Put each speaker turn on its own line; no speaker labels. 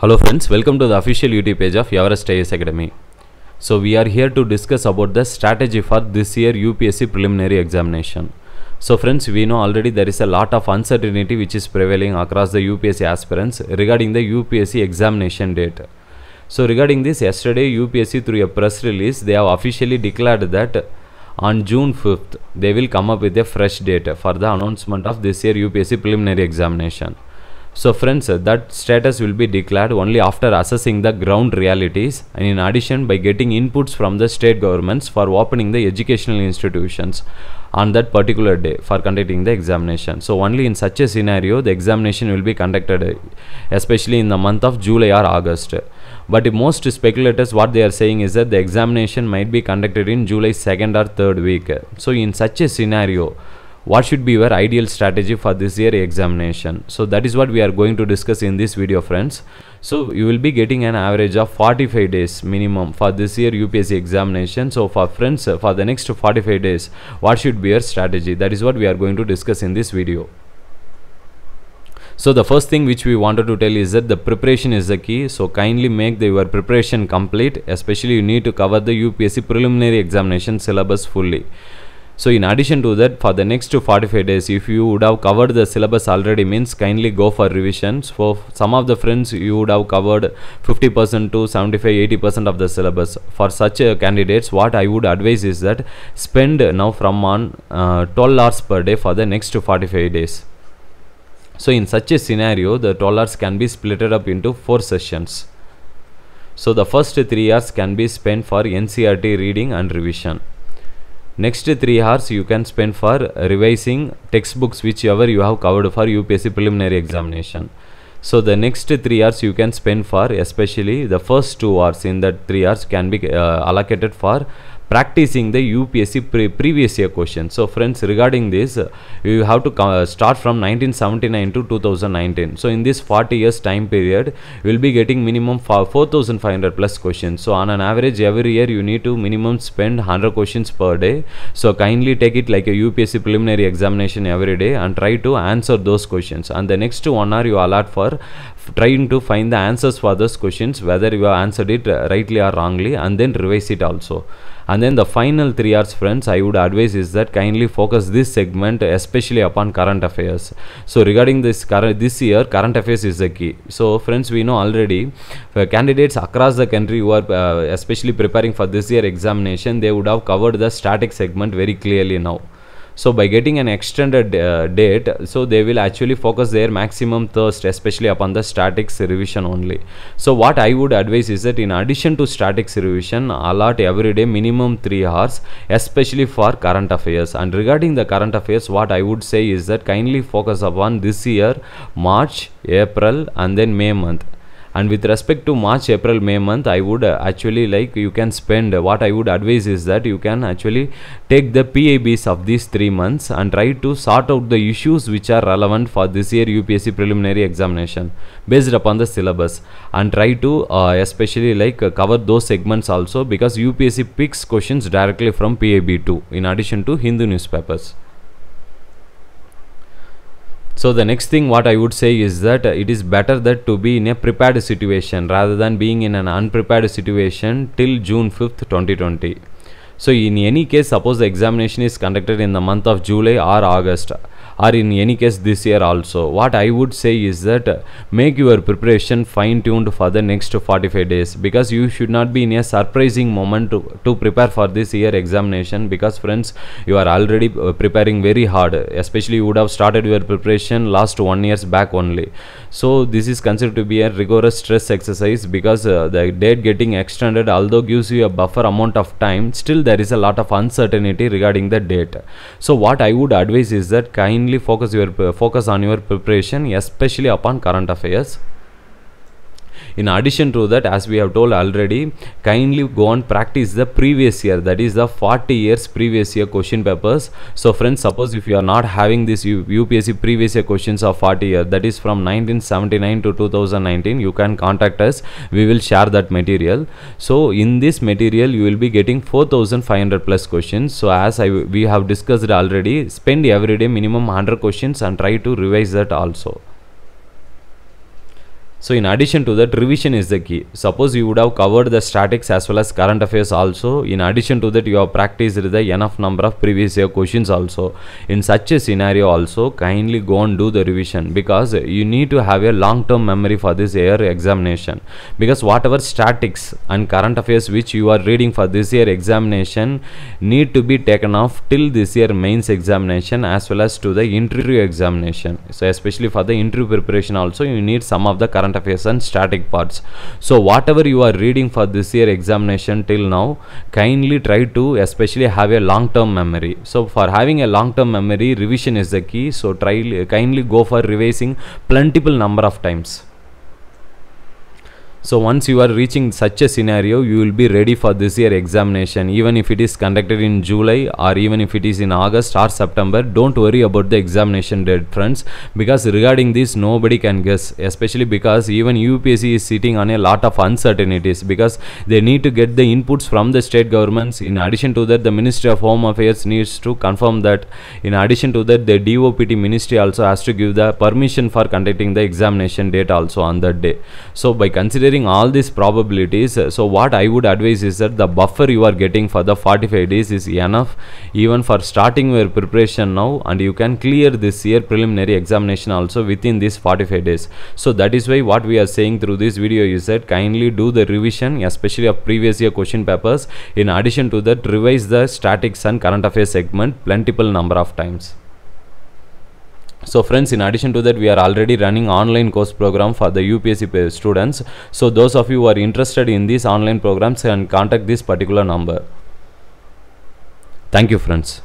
Hello friends, welcome to the official YouTube page of Everest IS Academy. So we are here to discuss about the strategy for this year UPSC preliminary examination. So friends, we know already there is a lot of uncertainty which is prevailing across the UPSC aspirants regarding the UPSC examination date. So regarding this, yesterday UPSC through a press release, they have officially declared that on June 5th, they will come up with a fresh date for the announcement of this year UPSC preliminary examination. So friends, uh, that status will be declared only after assessing the ground realities and in addition by getting inputs from the state governments for opening the educational institutions on that particular day for conducting the examination. So only in such a scenario the examination will be conducted uh, especially in the month of July or August. But most speculators what they are saying is that the examination might be conducted in July 2nd or 3rd week. So in such a scenario what should be your ideal strategy for this year examination so that is what we are going to discuss in this video friends so you will be getting an average of 45 days minimum for this year UPSC examination so for friends uh, for the next 45 days what should be your strategy that is what we are going to discuss in this video so the first thing which we wanted to tell is that the preparation is the key. So kindly make the, your preparation complete. Especially you need to cover the UPSC preliminary examination syllabus fully. So in addition to that, for the next 45 days, if you would have covered the syllabus already means kindly go for revisions. For some of the friends, you would have covered 50% to 75-80% of the syllabus. For such uh, candidates, what I would advise is that spend now from on uh, 12 hours per day for the next 45 days. So in such a scenario, the 12 hours can be splitted up into 4 sessions. So the first 3 hours can be spent for NCRT reading and revision next 3 hours you can spend for revising textbooks whichever you have covered for UPSC preliminary examination so the next 3 hours you can spend for especially the first 2 hours in that 3 hours can be uh, allocated for practicing the UPSC pre previous year question. So friends regarding this uh, you have to uh, start from 1979 to 2019. So in this 40 years time period you will be getting minimum 4500 plus questions. So on an average every year you need to minimum spend 100 questions per day. So kindly take it like a UPSC preliminary examination every day and try to answer those questions and the next one hour you allot for trying to find the answers for those questions whether you have answered it rightly or wrongly and then revise it also and then the final three hours friends i would advise is that kindly focus this segment especially upon current affairs so regarding this current this year current affairs is the key so friends we know already uh, candidates across the country who are uh, especially preparing for this year examination they would have covered the static segment very clearly now so by getting an extended uh, date so they will actually focus their maximum thrust especially upon the statics revision only so what i would advise is that in addition to statics revision allot every day minimum 3 hours especially for current affairs and regarding the current affairs what i would say is that kindly focus upon this year march april and then may month and with respect to march april may month i would actually like you can spend what i would advise is that you can actually take the pabs of these three months and try to sort out the issues which are relevant for this year upsc preliminary examination based upon the syllabus and try to uh, especially like uh, cover those segments also because upsc picks questions directly from pab2 in addition to hindu newspapers so the next thing what I would say is that it is better that to be in a prepared situation rather than being in an unprepared situation till June 5th 2020. So in any case suppose the examination is conducted in the month of July or August or in any case this year also what i would say is that uh, make your preparation fine tuned for the next 45 days because you should not be in a surprising moment to, to prepare for this year examination because friends you are already uh, preparing very hard especially you would have started your preparation last one years back only so this is considered to be a rigorous stress exercise because uh, the date getting extended although gives you a buffer amount of time still there is a lot of uncertainty regarding the date so what i would advise is that kindly mainly focus your focus on your preparation especially upon current affairs in addition to that as we have told already kindly go and practice the previous year that is the 40 years previous year question papers so friends suppose if you are not having this UPSC previous year questions of 40 year that is from 1979 to 2019 you can contact us we will share that material so in this material you will be getting 4500 plus questions so as I we have discussed already spend every day minimum 100 questions and try to revise that also so in addition to that, revision is the key. Suppose you would have covered the statics as well as current affairs also. In addition to that, you have practiced the enough number of previous year questions also. In such a scenario also, kindly go and do the revision because you need to have a long-term memory for this year examination. Because whatever statics and current affairs which you are reading for this year examination need to be taken off till this year mains examination as well as to the interview examination. So especially for the interview preparation also, you need some of the current interface and static parts so whatever you are reading for this year examination till now kindly try to especially have a long term memory so for having a long term memory revision is the key so try kindly go for revising plentiful number of times so once you are reaching such a scenario, you will be ready for this year examination. Even if it is conducted in July or even if it is in August or September, don't worry about the examination date friends because regarding this nobody can guess especially because even UPSC is sitting on a lot of uncertainties because they need to get the inputs from the state governments. In addition to that, the Ministry of Home Affairs needs to confirm that. In addition to that, the DOPT ministry also has to give the permission for conducting the examination date also on that day. So by considering considering all these probabilities uh, so what i would advise is that the buffer you are getting for the 45 days is enough even for starting your preparation now and you can clear this year preliminary examination also within these 45 days so that is why what we are saying through this video is that kindly do the revision especially of previous year question papers in addition to that revise the statics and current affairs segment plentiful number of times so friends in addition to that we are already running online course program for the UPSC students so those of you who are interested in these online programs can contact this particular number thank you friends